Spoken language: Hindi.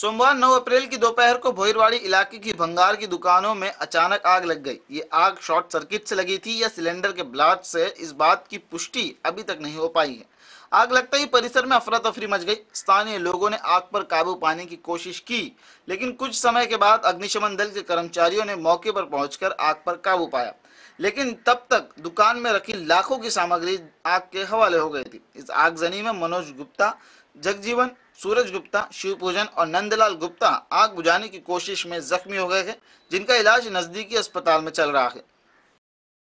सोमवार 9 अप्रैल की दोपहर को भोईरवाड़ी इलाके की भंगार की दुकानों में अचानक आग लग गई ये आग शॉर्ट सर्किट से लगी थी या सिलेंडर के ब्लास्ट से इस बात की पुष्टि अभी तक नहीं हो पाई है आग लगते ही परिसर में अफरा तफरी मच गई स्थानीय लोगों ने आग पर काबू पाने की कोशिश की लेकिन कुछ समय के बाद अग्निशमन दल के कर्मचारियों ने मौके पर पहुंचकर आग पर काबू पाया लेकिन तब तक दुकान में रखी लाखों की सामग्री आग के हवाले हो गई थी इस आगजनी में मनोज गुप्ता जगजीवन सूरज गुप्ता शिव पूजन और नंदलाल गुप्ता आग बुझाने की कोशिश में जख्मी हो गए हैं जिनका इलाज नज़दीकी अस्पताल में चल रहा है